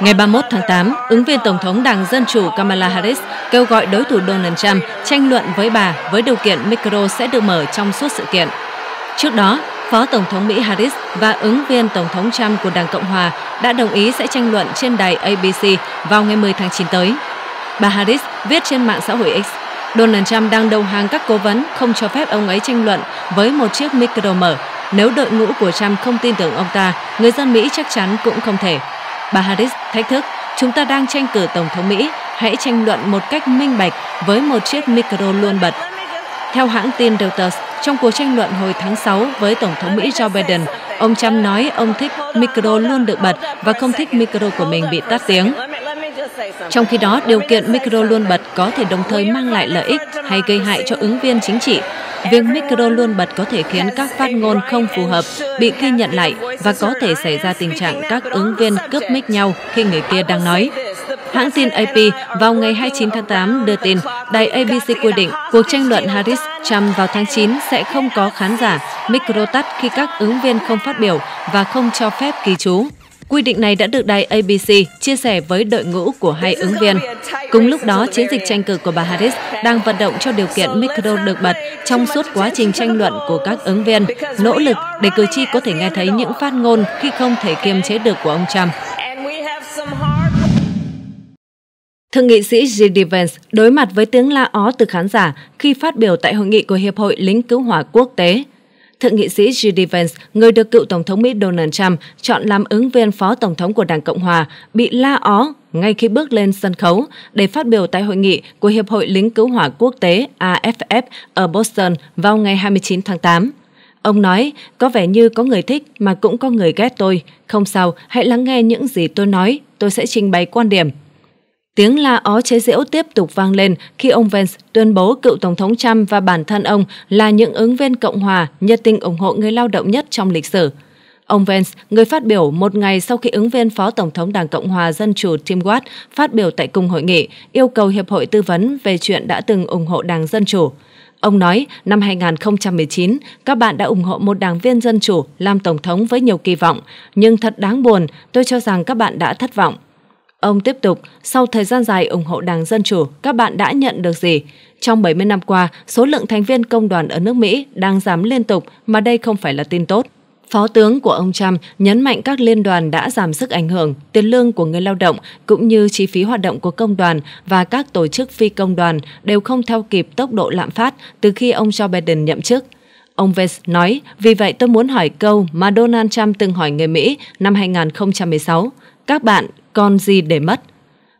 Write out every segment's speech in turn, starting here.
Ngày 31 tháng 8, ứng viên Tổng thống Đảng Dân Chủ Kamala Harris kêu gọi đối thủ Donald Trump tranh luận với bà với điều kiện micro sẽ được mở trong suốt sự kiện. Trước đó, Phó Tổng thống Mỹ Harris và ứng viên Tổng thống Trump của Đảng Cộng Hòa đã đồng ý sẽ tranh luận trên đài ABC vào ngày 10 tháng 9 tới. Bà Harris viết trên mạng xã hội X, Donald Trump đang đầu hàng các cố vấn không cho phép ông ấy tranh luận với một chiếc micro mở. Nếu đội ngũ của Trump không tin tưởng ông ta, người dân Mỹ chắc chắn cũng không thể. Bà Harris thách thức, chúng ta đang tranh cử Tổng thống Mỹ, hãy tranh luận một cách minh bạch với một chiếc micro luôn bật. Theo hãng tin Reuters, trong cuộc tranh luận hồi tháng 6 với Tổng thống Mỹ Joe Biden, ông Trump nói ông thích micro luôn được bật và không thích micro của mình bị tắt tiếng. Trong khi đó, điều kiện micro luôn bật có thể đồng thời mang lại lợi ích hay gây hại cho ứng viên chính trị. Việc micro luôn bật có thể khiến các phát ngôn không phù hợp bị ghi nhận lại và có thể xảy ra tình trạng các ứng viên cướp mic nhau khi người kia đang nói. Hãng tin AP vào ngày 29 tháng 8 đưa tin đài ABC quy định cuộc tranh luận Harris-Trump vào tháng 9 sẽ không có khán giả, micro tắt khi các ứng viên không phát biểu và không cho phép ký chú. Quy định này đã được đài ABC chia sẻ với đội ngũ của hai ứng viên. Cùng lúc đó, chiến dịch tranh cử của bà Harris đang vận động cho điều kiện micro được bật trong suốt quá trình tranh luận của các ứng viên, nỗ lực để cử tri có thể nghe thấy những phát ngôn khi không thể kiềm chế được của ông Trump. Thượng nghị sĩ J.D. Vance đối mặt với tiếng la ó từ khán giả khi phát biểu tại hội nghị của Hiệp hội Lính Cứu hỏa Quốc tế thượng nghị sĩ J.D. Vance, người được cựu Tổng thống Mỹ Donald Trump chọn làm ứng viên phó Tổng thống của Đảng Cộng Hòa, bị la ó ngay khi bước lên sân khấu để phát biểu tại hội nghị của Hiệp hội Lính Cứu hỏa Quốc tế AFF ở Boston vào ngày 29 tháng 8. Ông nói, có vẻ như có người thích mà cũng có người ghét tôi. Không sao, hãy lắng nghe những gì tôi nói, tôi sẽ trình bày quan điểm. Tiếng la ó chế giễu tiếp tục vang lên khi ông Vance tuyên bố cựu Tổng thống Trump và bản thân ông là những ứng viên Cộng hòa nhiệt tình ủng hộ người lao động nhất trong lịch sử. Ông Vance, người phát biểu một ngày sau khi ứng viên Phó Tổng thống Đảng Cộng hòa Dân chủ Tim Watt phát biểu tại cùng hội nghị, yêu cầu Hiệp hội tư vấn về chuyện đã từng ủng hộ Đảng Dân chủ. Ông nói, năm 2019, các bạn đã ủng hộ một đảng viên Dân chủ làm Tổng thống với nhiều kỳ vọng, nhưng thật đáng buồn, tôi cho rằng các bạn đã thất vọng. Ông tiếp tục, sau thời gian dài ủng hộ Đảng Dân Chủ, các bạn đã nhận được gì? Trong 70 năm qua, số lượng thành viên công đoàn ở nước Mỹ đang giảm liên tục mà đây không phải là tin tốt. Phó tướng của ông Trump nhấn mạnh các liên đoàn đã giảm sức ảnh hưởng, tiền lương của người lao động cũng như chi phí hoạt động của công đoàn và các tổ chức phi công đoàn đều không theo kịp tốc độ lạm phát từ khi ông Joe Biden nhậm chức. Ông Vance nói, vì vậy tôi muốn hỏi câu mà Donald Trump từng hỏi người Mỹ năm 2016. Các bạn còn gì để mất?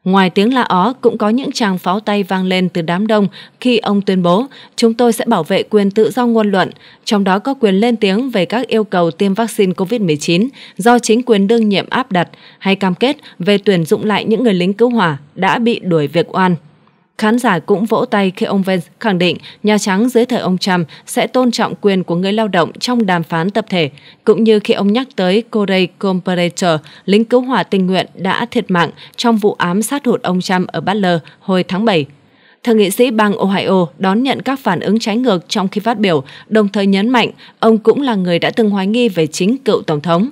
Ngoài tiếng la ó cũng có những tràng pháo tay vang lên từ đám đông khi ông tuyên bố chúng tôi sẽ bảo vệ quyền tự do ngôn luận, trong đó có quyền lên tiếng về các yêu cầu tiêm vaccine COVID-19 do chính quyền đương nhiệm áp đặt hay cam kết về tuyển dụng lại những người lính cứu hỏa đã bị đuổi việc oan. Khán giả cũng vỗ tay khi ông Vance khẳng định Nhà Trắng dưới thời ông Trump sẽ tôn trọng quyền của người lao động trong đàm phán tập thể, cũng như khi ông nhắc tới Corey Comparator, lính cứu hỏa tình nguyện đã thiệt mạng trong vụ ám sát hụt ông Trump ở Butler hồi tháng 7 thượng nghị sĩ bang Ohio đón nhận các phản ứng trái ngược trong khi phát biểu, đồng thời nhấn mạnh ông cũng là người đã từng hoài nghi về chính cựu Tổng thống.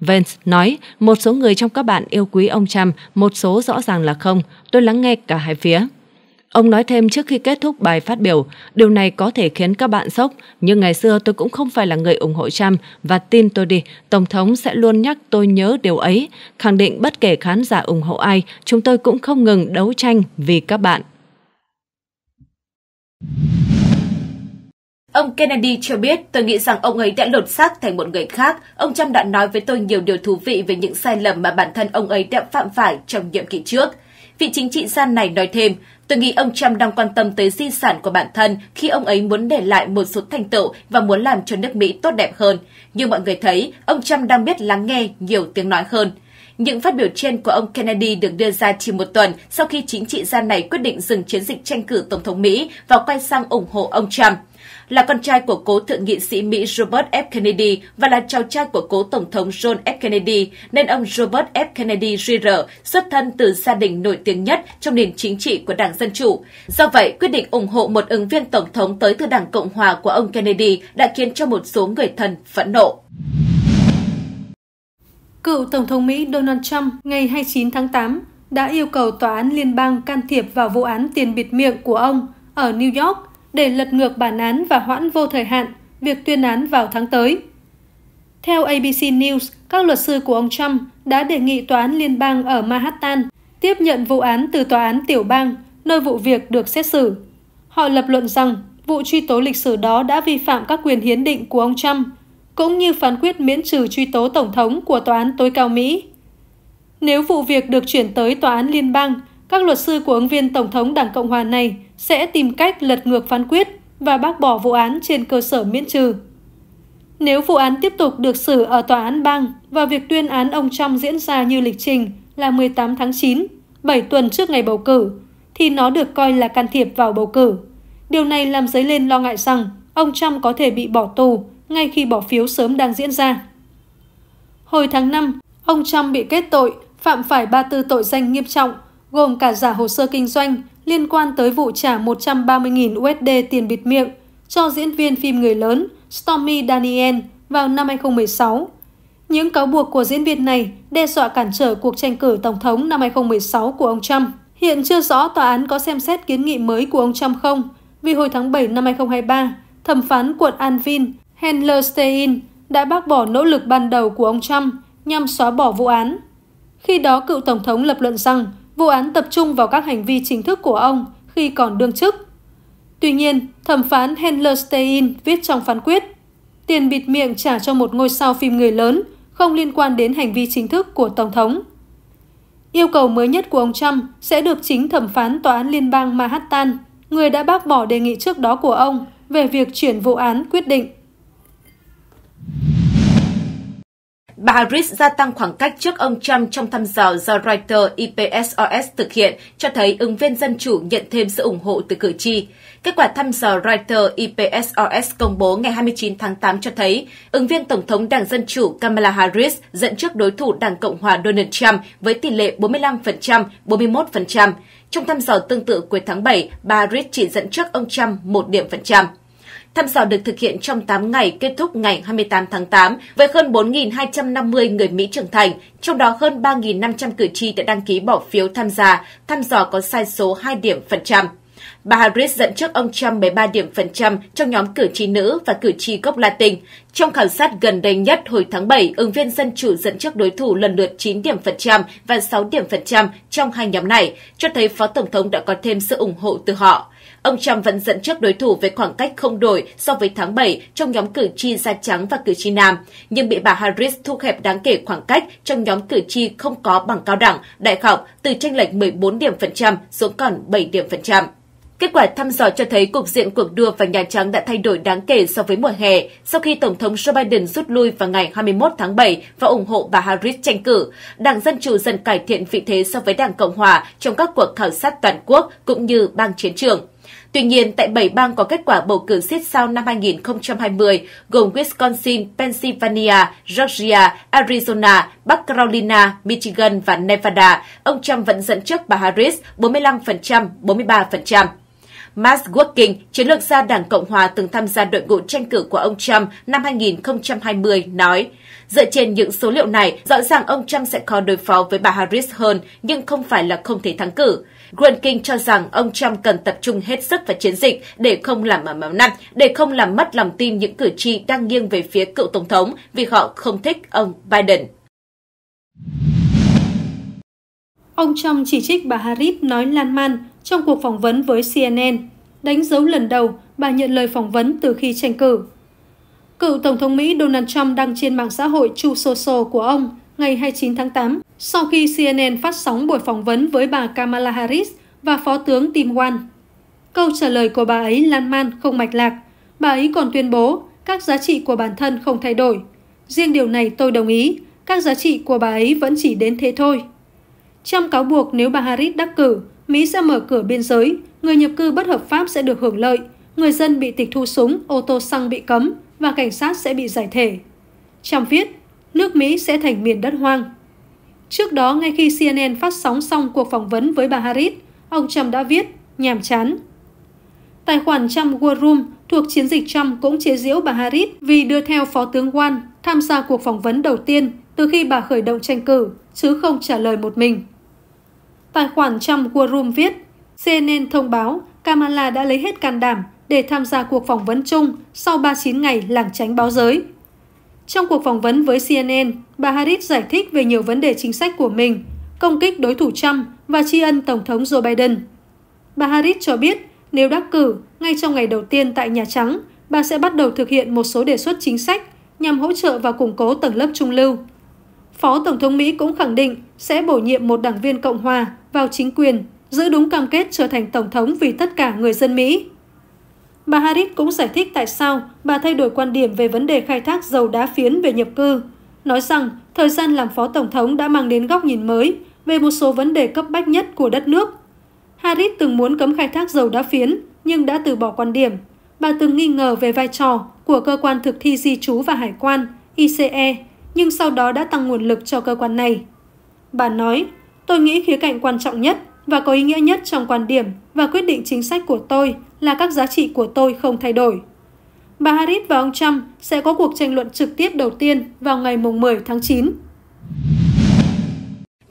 Vance nói, một số người trong các bạn yêu quý ông Trump, một số rõ ràng là không. Tôi lắng nghe cả hai phía. Ông nói thêm trước khi kết thúc bài phát biểu, điều này có thể khiến các bạn sốc, nhưng ngày xưa tôi cũng không phải là người ủng hộ Trump và tin tôi đi, Tổng thống sẽ luôn nhắc tôi nhớ điều ấy, khẳng định bất kể khán giả ủng hộ ai, chúng tôi cũng không ngừng đấu tranh vì các bạn. Ông Kennedy cho biết, tôi nghĩ rằng ông ấy đã lột xác thành một người khác. Ông Trump đã nói với tôi nhiều điều thú vị về những sai lầm mà bản thân ông ấy đã phạm phải trong nhiệm kỳ trước. Vị chính trị gia này nói thêm, tôi nghĩ ông Trump đang quan tâm tới di sản của bản thân khi ông ấy muốn để lại một số thành tựu và muốn làm cho nước Mỹ tốt đẹp hơn. Như mọi người thấy, ông Trump đang biết lắng nghe nhiều tiếng nói hơn. Những phát biểu trên của ông Kennedy được đưa ra chỉ một tuần sau khi chính trị gia này quyết định dừng chiến dịch tranh cử Tổng thống Mỹ và quay sang ủng hộ ông Trump là con trai của cố thượng nghị sĩ Mỹ Robert F. Kennedy và là cháu trai của cố Tổng thống John F. Kennedy, nên ông Robert F. Kennedy Jr. xuất thân từ gia đình nổi tiếng nhất trong nền chính trị của Đảng Dân Chủ. Do vậy, quyết định ủng hộ một ứng viên Tổng thống tới từ Đảng Cộng Hòa của ông Kennedy đã khiến cho một số người thân phẫn nộ. Cựu Tổng thống Mỹ Donald Trump ngày 29 tháng 8 đã yêu cầu tòa án liên bang can thiệp vào vụ án tiền bịt miệng của ông ở New York để lật ngược bản án và hoãn vô thời hạn việc tuyên án vào tháng tới. Theo ABC News, các luật sư của ông Trump đã đề nghị tòa án liên bang ở Manhattan tiếp nhận vụ án từ tòa án tiểu bang, nơi vụ việc được xét xử. Họ lập luận rằng vụ truy tố lịch sử đó đã vi phạm các quyền hiến định của ông Trump, cũng như phán quyết miễn trừ truy tố tổng thống của tòa án tối cao Mỹ. Nếu vụ việc được chuyển tới tòa án liên bang, các luật sư của ứng viên Tổng thống Đảng Cộng hòa này sẽ tìm cách lật ngược phán quyết và bác bỏ vụ án trên cơ sở miễn trừ. Nếu vụ án tiếp tục được xử ở tòa án bang và việc tuyên án ông Trump diễn ra như lịch trình là 18 tháng 9, 7 tuần trước ngày bầu cử, thì nó được coi là can thiệp vào bầu cử. Điều này làm dấy lên lo ngại rằng ông Trump có thể bị bỏ tù ngay khi bỏ phiếu sớm đang diễn ra. Hồi tháng 5, ông Trump bị kết tội phạm phải 34 tội danh nghiêm trọng gồm cả giả hồ sơ kinh doanh liên quan tới vụ trả 130.000 USD tiền bịt miệng cho diễn viên phim người lớn Stormy Daniel vào năm 2016. Những cáo buộc của diễn viên này đe dọa cản trở cuộc tranh cử Tổng thống năm 2016 của ông Trump. Hiện chưa rõ tòa án có xem xét kiến nghị mới của ông Trump không, vì hồi tháng 7 năm 2023, thẩm phán quận Anvin Handler Stein đã bác bỏ nỗ lực ban đầu của ông Trump nhằm xóa bỏ vụ án. Khi đó, cựu Tổng thống lập luận rằng vụ án tập trung vào các hành vi chính thức của ông khi còn đương chức. Tuy nhiên, thẩm phán Handler viết trong phán quyết, tiền bịt miệng trả cho một ngôi sao phim người lớn không liên quan đến hành vi chính thức của Tổng thống. Yêu cầu mới nhất của ông Trump sẽ được chính thẩm phán tòa án liên bang Manhattan, người đã bác bỏ đề nghị trước đó của ông về việc chuyển vụ án quyết định. Bà Harris gia tăng khoảng cách trước ông Trump trong thăm dò do Reuters IPSOS thực hiện, cho thấy ứng viên Dân Chủ nhận thêm sự ủng hộ từ cử tri. Kết quả thăm dò Reuters IPSOS công bố ngày 29 tháng 8 cho thấy ứng viên Tổng thống Đảng Dân Chủ Kamala Harris dẫn trước đối thủ Đảng Cộng hòa Donald Trump với tỷ lệ 45%, 41%. Trong thăm dò tương tự cuối tháng 7, bà Harris chỉ dẫn trước ông Trump một điểm phần trăm. Tham dò được thực hiện trong 8 ngày kết thúc ngày 28 tháng 8 với hơn 4.250 người Mỹ trưởng thành, trong đó hơn 3.500 cử tri đã đăng ký bỏ phiếu tham gia, Tham dò có sai số 2 điểm phần trăm. Bà Harris dẫn trước ông Trump 13 điểm phần trăm trong nhóm cử tri nữ và cử tri gốc Latin. Trong khảo sát gần đây nhất hồi tháng 7, ứng viên Dân Chủ dẫn trước đối thủ lần lượt 9 điểm phần trăm và 6 điểm phần trăm trong hai nhóm này, cho thấy Phó Tổng thống đã có thêm sự ủng hộ từ họ. Ông Trump vẫn dẫn trước đối thủ với khoảng cách không đổi so với tháng 7 trong nhóm cử tri da trắng và cử tri nam, nhưng bị bà Harris thu hẹp đáng kể khoảng cách trong nhóm cử tri không có bằng cao đẳng, đại học từ tranh lệch 14 điểm phần trăm xuống còn 7 điểm phần trăm. Kết quả thăm dò cho thấy cục diện cuộc đua và Nhà Trắng đã thay đổi đáng kể so với mùa hè sau khi Tổng thống Joe Biden rút lui vào ngày 21 tháng 7 và ủng hộ bà Harris tranh cử. Đảng Dân Chủ dần cải thiện vị thế so với Đảng Cộng Hòa trong các cuộc khảo sát toàn quốc cũng như bang chiến trường. Tuy nhiên, tại 7 bang có kết quả bầu cử siết sao năm 2020, gồm Wisconsin, Pennsylvania, Georgia, Arizona, Bắc Carolina, Michigan và Nevada, ông Trump vẫn dẫn trước bà Harris 45%, 43%. Max Working, chiến lược gia Đảng Cộng Hòa từng tham gia đội ngũ tranh cử của ông Trump năm 2020, nói Dựa trên những số liệu này, rõ ràng ông Trump sẽ khó đối phó với bà Harris hơn, nhưng không phải là không thể thắng cử. Grunking cho rằng ông Trump cần tập trung hết sức vào chiến dịch để không làm mà máu năn, để không làm mất lòng tin những cử tri đang nghiêng về phía cựu Tổng thống vì họ không thích ông Biden. Ông Trump chỉ trích bà Harris nói lan man trong cuộc phỏng vấn với CNN, đánh dấu lần đầu bà nhận lời phỏng vấn từ khi tranh cử. Cựu Tổng thống Mỹ Donald Trump đăng trên mạng xã hội Chu Social của ông ngày 29 tháng 8 sau khi CNN phát sóng buổi phỏng vấn với bà Kamala Harris và Phó tướng Tim Wan. Câu trả lời của bà ấy lan man không mạch lạc. Bà ấy còn tuyên bố các giá trị của bản thân không thay đổi. Riêng điều này tôi đồng ý, các giá trị của bà ấy vẫn chỉ đến thế thôi. Trong cáo buộc nếu bà Harris đắc cử, Mỹ sẽ mở cửa biên giới, người nhập cư bất hợp pháp sẽ được hưởng lợi, người dân bị tịch thu súng, ô tô xăng bị cấm và cảnh sát sẽ bị giải thể. Trong viết, nước Mỹ sẽ thành miền đất hoang. Trước đó, ngay khi CNN phát sóng xong cuộc phỏng vấn với bà Harris, ông Trump đã viết, nhàm chán. Tài khoản Trump War Room thuộc chiến dịch Trump cũng chế giễu bà Harris vì đưa theo Phó tướng Wan tham gia cuộc phỏng vấn đầu tiên từ khi bà khởi động tranh cử, chứ không trả lời một mình. Tài khoản trong War Room viết, CNN thông báo Kamala đã lấy hết can đảm để tham gia cuộc phỏng vấn chung sau 39 ngày lảng tránh báo giới. Trong cuộc phỏng vấn với CNN, bà Harris giải thích về nhiều vấn đề chính sách của mình, công kích đối thủ Trump và tri ân Tổng thống Joe Biden. Bà Harris cho biết, nếu đắc cử, ngay trong ngày đầu tiên tại Nhà Trắng, bà sẽ bắt đầu thực hiện một số đề xuất chính sách nhằm hỗ trợ và củng cố tầng lớp trung lưu. Phó Tổng thống Mỹ cũng khẳng định sẽ bổ nhiệm một đảng viên Cộng hòa vào chính quyền, giữ đúng cam kết trở thành Tổng thống vì tất cả người dân Mỹ. Bà Harris cũng giải thích tại sao bà thay đổi quan điểm về vấn đề khai thác dầu đá phiến về nhập cư, nói rằng thời gian làm phó tổng thống đã mang đến góc nhìn mới về một số vấn đề cấp bách nhất của đất nước. Harris từng muốn cấm khai thác dầu đá phiến nhưng đã từ bỏ quan điểm. Bà từng nghi ngờ về vai trò của cơ quan thực thi di trú và hải quan ICE nhưng sau đó đã tăng nguồn lực cho cơ quan này. Bà nói, tôi nghĩ khía cạnh quan trọng nhất và có ý nghĩa nhất trong quan điểm và quyết định chính sách của tôi là các giá trị của tôi không thay đổi. Bà Harris và ông Trump sẽ có cuộc tranh luận trực tiếp đầu tiên vào ngày 10 tháng 9.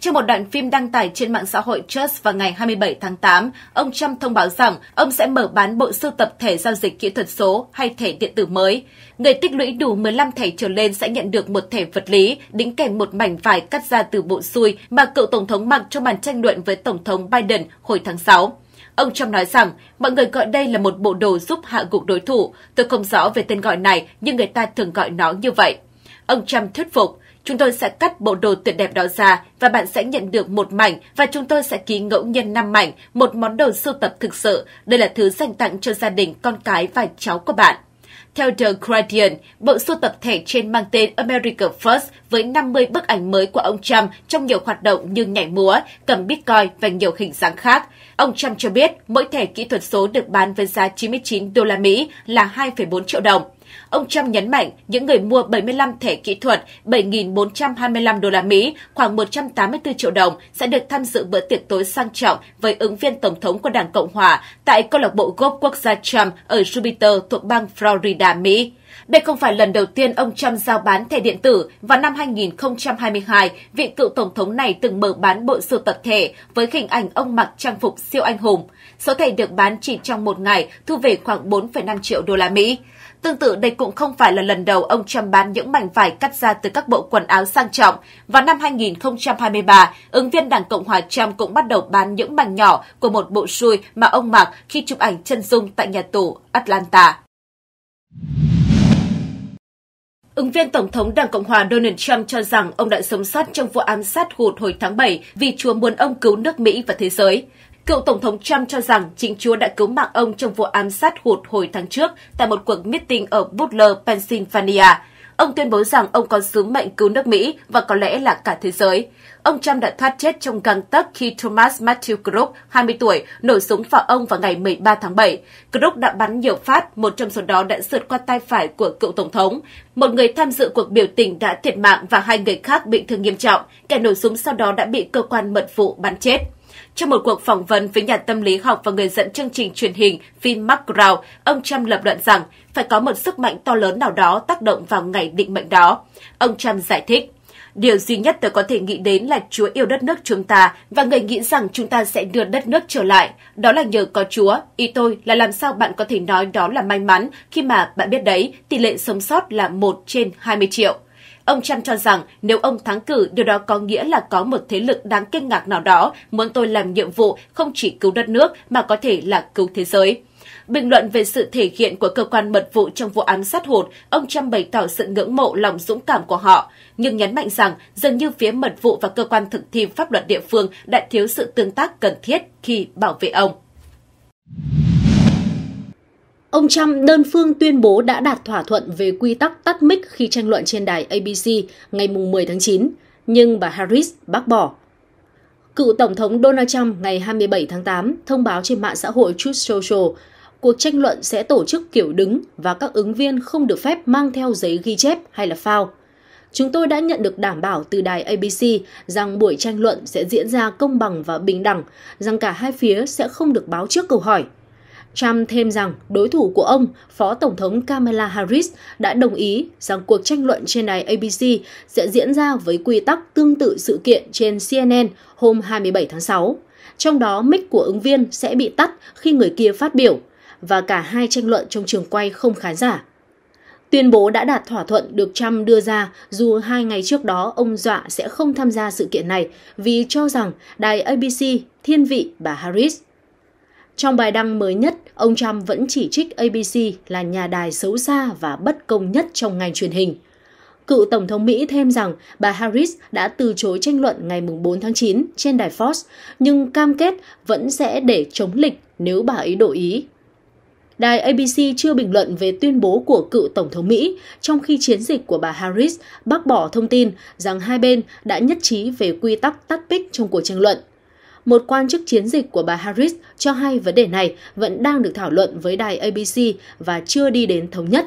Trong một đoạn phim đăng tải trên mạng xã hội Just vào ngày 27 tháng 8, ông Trump thông báo rằng ông sẽ mở bán bộ sưu tập thẻ giao dịch kỹ thuật số hay thẻ điện tử mới. Người tích lũy đủ 15 thẻ trở lên sẽ nhận được một thẻ vật lý đính kèm một mảnh vải cắt ra từ bộ xui mà cựu tổng thống mặc trong màn tranh luận với tổng thống Biden hồi tháng 6. Ông Trump nói rằng, mọi người gọi đây là một bộ đồ giúp hạ gục đối thủ. Tôi không rõ về tên gọi này, nhưng người ta thường gọi nó như vậy. Ông Trump thuyết phục, Chúng tôi sẽ cắt bộ đồ tuyệt đẹp đó ra và bạn sẽ nhận được một mảnh và chúng tôi sẽ ký ngẫu nhiên 5 mảnh, một món đồ sưu tập thực sự. Đây là thứ dành tặng cho gia đình, con cái và cháu của bạn. Theo The Guardian, bộ sưu tập thẻ trên mang tên America First với 50 bức ảnh mới của ông Trump trong nhiều hoạt động như nhảy múa, cầm Bitcoin và nhiều hình dáng khác. Ông Trump cho biết mỗi thẻ kỹ thuật số được bán với giá 99 đô la Mỹ là 2,4 triệu đồng. Ông Trump nhấn mạnh những người mua 75 thẻ kỹ thuật 7.425 đô la Mỹ, khoảng 184 triệu đồng sẽ được tham dự bữa tiệc tối sang trọng với ứng viên tổng thống của Đảng Cộng hòa tại câu lạc bộ golf quốc gia Trump ở Jupiter thuộc bang Florida, Mỹ. Đây không phải lần đầu tiên ông Trump giao bán thẻ điện tử. Vào năm 2022, vị cựu tổng thống này từng mở bán bộ sưu tập thẻ với hình ảnh ông mặc trang phục siêu anh hùng. Số thẻ được bán chỉ trong một ngày, thu về khoảng 4,5 triệu đô la Mỹ. Tương tự đây cũng không phải là lần đầu ông Trump bán những mảnh vải cắt ra từ các bộ quần áo sang trọng. Vào năm 2023, ứng viên Đảng Cộng hòa Trump cũng bắt đầu bán những mảnh nhỏ của một bộ xui mà ông mặc khi chụp ảnh chân dung tại nhà tù Atlanta. Ứng viên Tổng thống Đảng Cộng hòa Donald Trump cho rằng ông đã sống sót trong vụ ám sát hụt hồi tháng 7 vì Chúa muốn ông cứu nước Mỹ và thế giới. Cựu Tổng thống Trump cho rằng chính chúa đã cứu mạng ông trong vụ ám sát hụt hồi tháng trước tại một cuộc meeting ở Butler, Pennsylvania. Ông tuyên bố rằng ông có sứ mệnh cứu nước Mỹ và có lẽ là cả thế giới. Ông Trump đã thoát chết trong găng tấc khi Thomas Matthew Crook, 20 tuổi, nổ súng vào ông vào ngày 13 tháng 7. Crook đã bắn nhiều phát, một trong số đó đã sượt qua tay phải của cựu Tổng thống. Một người tham dự cuộc biểu tình đã thiệt mạng và hai người khác bị thương nghiêm trọng. Kẻ nổ súng sau đó đã bị cơ quan mật vụ bắn chết. Trong một cuộc phỏng vấn với nhà tâm lý học và người dẫn chương trình truyền hình Phil McGraw, ông Trump lập luận rằng phải có một sức mạnh to lớn nào đó tác động vào ngày định mệnh đó. Ông Trump giải thích, Điều duy nhất tôi có thể nghĩ đến là Chúa yêu đất nước chúng ta và người nghĩ rằng chúng ta sẽ đưa đất nước trở lại. Đó là nhờ có Chúa. Ý tôi là làm sao bạn có thể nói đó là may mắn khi mà bạn biết đấy tỷ lệ sống sót là 1 trên 20 triệu. Ông Trump cho rằng nếu ông thắng cử, điều đó có nghĩa là có một thế lực đáng kinh ngạc nào đó muốn tôi làm nhiệm vụ không chỉ cứu đất nước mà có thể là cứu thế giới. Bình luận về sự thể hiện của cơ quan mật vụ trong vụ án sát hụt, ông Trump bày tỏ sự ngưỡng mộ lòng dũng cảm của họ, nhưng nhấn mạnh rằng dường như phía mật vụ và cơ quan thực thi pháp luật địa phương đã thiếu sự tương tác cần thiết khi bảo vệ ông. Ông Trump đơn phương tuyên bố đã đạt thỏa thuận về quy tắc tắt mic khi tranh luận trên đài ABC ngày 10 tháng 9, nhưng bà Harris bác bỏ. Cựu Tổng thống Donald Trump ngày 27 tháng 8 thông báo trên mạng xã hội Truth Social cuộc tranh luận sẽ tổ chức kiểu đứng và các ứng viên không được phép mang theo giấy ghi chép hay là phao. Chúng tôi đã nhận được đảm bảo từ đài ABC rằng buổi tranh luận sẽ diễn ra công bằng và bình đẳng, rằng cả hai phía sẽ không được báo trước câu hỏi – Trump thêm rằng đối thủ của ông, Phó Tổng thống Kamala Harris, đã đồng ý rằng cuộc tranh luận trên đài ABC sẽ diễn ra với quy tắc tương tự sự kiện trên CNN hôm 27 tháng 6. Trong đó, mic của ứng viên sẽ bị tắt khi người kia phát biểu và cả hai tranh luận trong trường quay không khán giả. Tuyên bố đã đạt thỏa thuận được Trump đưa ra dù hai ngày trước đó ông dọa sẽ không tham gia sự kiện này vì cho rằng đài ABC thiên vị bà Harris. Trong bài đăng mới nhất, ông Trump vẫn chỉ trích ABC là nhà đài xấu xa và bất công nhất trong ngành truyền hình. Cựu Tổng thống Mỹ thêm rằng bà Harris đã từ chối tranh luận ngày 4 tháng 9 trên đài Fox, nhưng cam kết vẫn sẽ để chống lịch nếu bà ấy đổi ý. Đài ABC chưa bình luận về tuyên bố của cựu Tổng thống Mỹ, trong khi chiến dịch của bà Harris bác bỏ thông tin rằng hai bên đã nhất trí về quy tắc tắt bích trong cuộc tranh luận. Một quan chức chiến dịch của bà Harris cho hay vấn đề này vẫn đang được thảo luận với đài ABC và chưa đi đến thống nhất.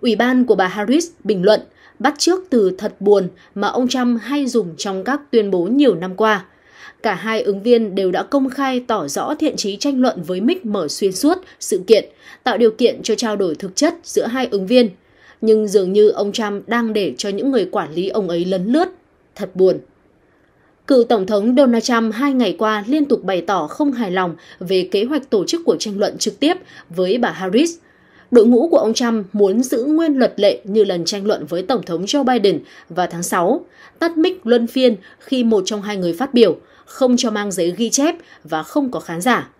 Ủy ban của bà Harris bình luận bắt trước từ thật buồn mà ông Trump hay dùng trong các tuyên bố nhiều năm qua. Cả hai ứng viên đều đã công khai tỏ rõ thiện trí tranh luận với Mick mở xuyên suốt sự kiện, tạo điều kiện cho trao đổi thực chất giữa hai ứng viên. Nhưng dường như ông Trump đang để cho những người quản lý ông ấy lấn lướt. Thật buồn. Cựu Tổng thống Donald Trump hai ngày qua liên tục bày tỏ không hài lòng về kế hoạch tổ chức cuộc tranh luận trực tiếp với bà Harris. Đội ngũ của ông Trump muốn giữ nguyên luật lệ như lần tranh luận với Tổng thống Joe Biden vào tháng 6, tắt mic luân phiên khi một trong hai người phát biểu, không cho mang giấy ghi chép và không có khán giả.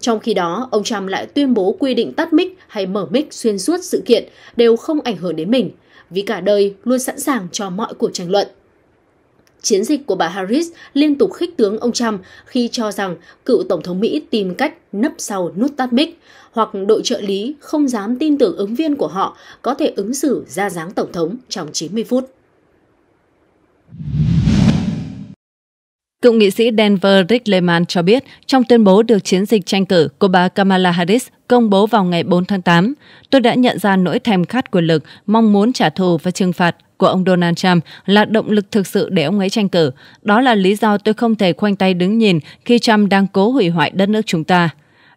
Trong khi đó, ông Trump lại tuyên bố quy định tắt mic hay mở mic xuyên suốt sự kiện đều không ảnh hưởng đến mình, vì cả đời luôn sẵn sàng cho mọi cuộc tranh luận. Chiến dịch của bà Harris liên tục khích tướng ông Trump khi cho rằng cựu Tổng thống Mỹ tìm cách nấp sau nút tắt mic, hoặc đội trợ lý không dám tin tưởng ứng viên của họ có thể ứng xử ra dáng Tổng thống trong 90 phút. Cựu nghị sĩ Denver Rick Lehman cho biết trong tuyên bố được chiến dịch tranh cử của bà Kamala Harris công bố vào ngày 4 tháng 8, tôi đã nhận ra nỗi thèm khát quyền lực, mong muốn trả thù và trừng phạt của ông Donald Trump là động lực thực sự để ông ấy tranh cử. Đó là lý do tôi không thể khoanh tay đứng nhìn khi Trump đang cố hủy hoại đất nước chúng ta.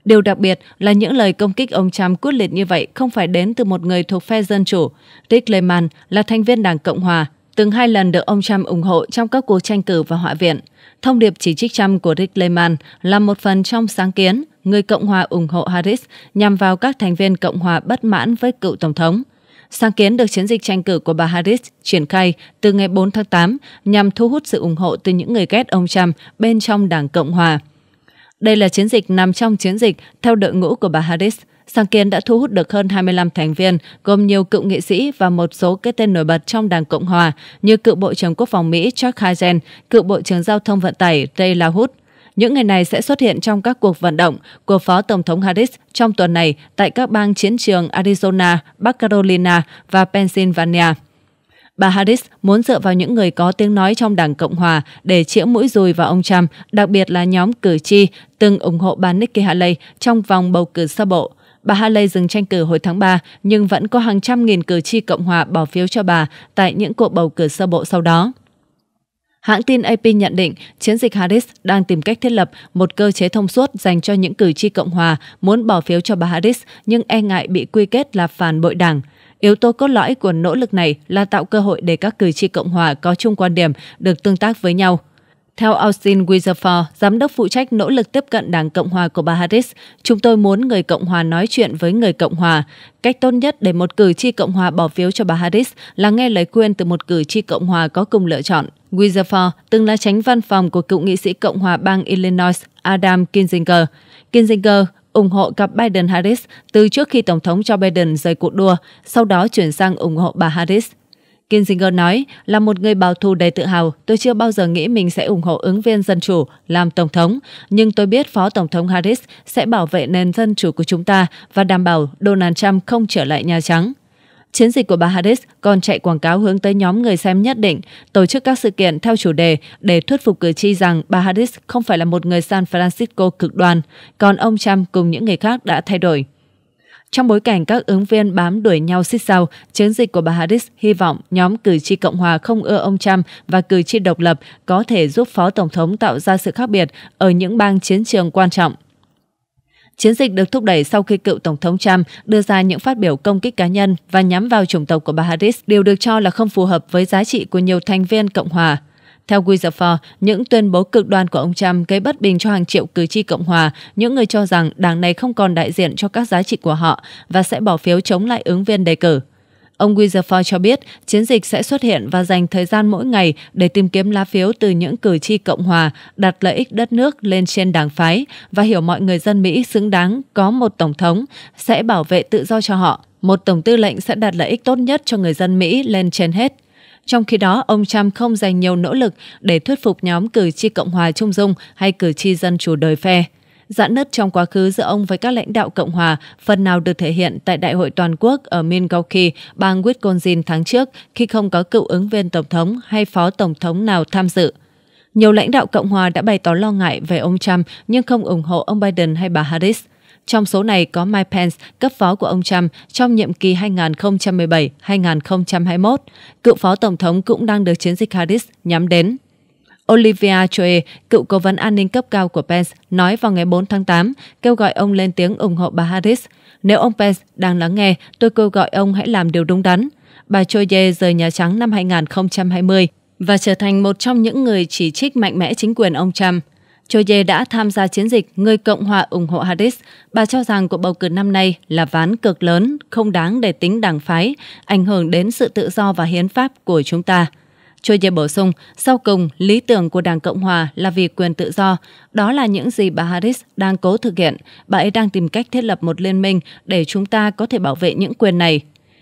Điều đặc biệt là những lời công kích ông Trump quyết liệt như vậy không phải đến từ một người thuộc phe Dân Chủ. Dick Lehman là thành viên Đảng Cộng Hòa, từng hai lần được ông Trump ủng hộ trong các cuộc tranh cử và Hạ viện. Thông điệp chỉ trích Trump của Dick Lehman là một phần trong sáng kiến người Cộng hòa ủng hộ Harris nhằm vào các thành viên Cộng hòa bất mãn với cựu Tổng thống. Sáng kiến được chiến dịch tranh cử của bà Harris triển khai từ ngày 4 tháng 8 nhằm thu hút sự ủng hộ từ những người ghét ông Trump bên trong Đảng Cộng Hòa. Đây là chiến dịch nằm trong chiến dịch theo đội ngũ của bà Harris. Sáng kiến đã thu hút được hơn 25 thành viên, gồm nhiều cựu nghị sĩ và một số cái tên nổi bật trong Đảng Cộng Hòa như cựu Bộ trưởng Quốc phòng Mỹ Chuck Hagel, cựu Bộ trưởng Giao thông Vận tải Ray LaHood, những người này sẽ xuất hiện trong các cuộc vận động của Phó Tổng thống Harris trong tuần này tại các bang chiến trường Arizona, Bắc Carolina và Pennsylvania. Bà Harris muốn dựa vào những người có tiếng nói trong Đảng Cộng Hòa để chĩa mũi dùi vào ông Trump, đặc biệt là nhóm cử tri từng ủng hộ bà Nikki Haley trong vòng bầu cử sơ bộ. Bà Haley dừng tranh cử hồi tháng 3 nhưng vẫn có hàng trăm nghìn cử tri Cộng Hòa bỏ phiếu cho bà tại những cuộc bầu cử sơ bộ sau đó. Hãng tin AP nhận định chiến dịch Harris đang tìm cách thiết lập một cơ chế thông suốt dành cho những cử tri Cộng hòa muốn bỏ phiếu cho bà Harris nhưng e ngại bị quy kết là phản bội đảng. Yếu tố cốt lõi của nỗ lực này là tạo cơ hội để các cử tri Cộng hòa có chung quan điểm được tương tác với nhau. Theo Austin Wizerford, giám đốc phụ trách nỗ lực tiếp cận Đảng Cộng hòa của bà Harris, chúng tôi muốn người Cộng hòa nói chuyện với người Cộng hòa. Cách tốt nhất để một cử tri Cộng hòa bỏ phiếu cho bà Harris là nghe lời khuyên từ một cử tri Cộng hòa có cùng lựa chọn. Wizerford từng là tránh văn phòng của cựu nghị sĩ Cộng hòa bang Illinois Adam Kinzinger. Kinzinger ủng hộ cặp Biden-Harris từ trước khi Tổng thống Joe Biden rời cuộc đua, sau đó chuyển sang ủng hộ bà Harris Kinzinger nói, là một người bảo thủ đầy tự hào, tôi chưa bao giờ nghĩ mình sẽ ủng hộ ứng viên Dân Chủ làm Tổng thống, nhưng tôi biết Phó Tổng thống Harris sẽ bảo vệ nền dân chủ của chúng ta và đảm bảo Donald Trump không trở lại Nhà Trắng. Chiến dịch của bà Harris còn chạy quảng cáo hướng tới nhóm người xem nhất định, tổ chức các sự kiện theo chủ đề để thuyết phục cử tri rằng bà Harris không phải là một người San Francisco cực đoan, còn ông Trump cùng những người khác đã thay đổi. Trong bối cảnh các ứng viên bám đuổi nhau xích sao, chiến dịch của bà Harris hy vọng nhóm cử tri Cộng hòa không ưa ông Trump và cử tri độc lập có thể giúp Phó Tổng thống tạo ra sự khác biệt ở những bang chiến trường quan trọng. Chiến dịch được thúc đẩy sau khi cựu Tổng thống Trump đưa ra những phát biểu công kích cá nhân và nhắm vào chủng tộc của bà Harris, điều được cho là không phù hợp với giá trị của nhiều thành viên Cộng hòa. Theo Guizaford, những tuyên bố cực đoan của ông Trump gây bất bình cho hàng triệu cử tri Cộng hòa, những người cho rằng đảng này không còn đại diện cho các giá trị của họ và sẽ bỏ phiếu chống lại ứng viên đề cử. Ông Guizaford cho biết chiến dịch sẽ xuất hiện và dành thời gian mỗi ngày để tìm kiếm lá phiếu từ những cử tri Cộng hòa đặt lợi ích đất nước lên trên đảng phái và hiểu mọi người dân Mỹ xứng đáng có một Tổng thống sẽ bảo vệ tự do cho họ. Một Tổng tư lệnh sẽ đặt lợi ích tốt nhất cho người dân Mỹ lên trên hết. Trong khi đó, ông Trump không dành nhiều nỗ lực để thuyết phục nhóm cử tri Cộng hòa Trung Dung hay cử tri dân chủ đời phe. Giãn nứt trong quá khứ giữa ông với các lãnh đạo Cộng hòa phần nào được thể hiện tại Đại hội Toàn quốc ở Milwaukee, bang Wisconsin tháng trước khi không có cựu ứng viên Tổng thống hay Phó Tổng thống nào tham dự. Nhiều lãnh đạo Cộng hòa đã bày tỏ lo ngại về ông Trump nhưng không ủng hộ ông Biden hay bà Harris. Trong số này có Mike Pence, cấp phó của ông Trump trong nhiệm kỳ 2017-2021. Cựu phó tổng thống cũng đang được chiến dịch Harris nhắm đến. Olivia Choe, cựu cố vấn an ninh cấp cao của Pence, nói vào ngày 4 tháng 8, kêu gọi ông lên tiếng ủng hộ bà Harris. Nếu ông Pence đang lắng nghe, tôi kêu gọi ông hãy làm điều đúng đắn. Bà Choe rời Nhà Trắng năm 2020 và trở thành một trong những người chỉ trích mạnh mẽ chính quyền ông Trump. Choye đã tham gia chiến dịch Người Cộng hòa ủng hộ Harris. Bà cho rằng cuộc bầu cử năm nay là ván cực lớn, không đáng để tính đảng phái, ảnh hưởng đến sự tự do và hiến pháp của chúng ta. Choye bổ sung, sau cùng, lý tưởng của Đảng Cộng Hòa là vì quyền tự do. Đó là những gì bà Harris đang cố thực hiện. Bà ấy đang tìm cách thiết lập một liên minh để chúng ta có thể bảo vệ những quyền này.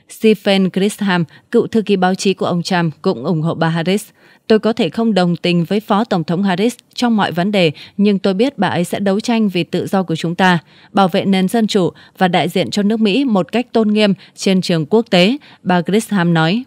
Stephen Grisham, cựu thư ký báo chí của ông Trump, cũng ủng hộ bà Harris. Tôi có thể không đồng tình với Phó Tổng thống Harris trong mọi vấn đề, nhưng tôi biết bà ấy sẽ đấu tranh vì tự do của chúng ta, bảo vệ nền dân chủ và đại diện cho nước Mỹ một cách tôn nghiêm trên trường quốc tế, bà Grisham nói.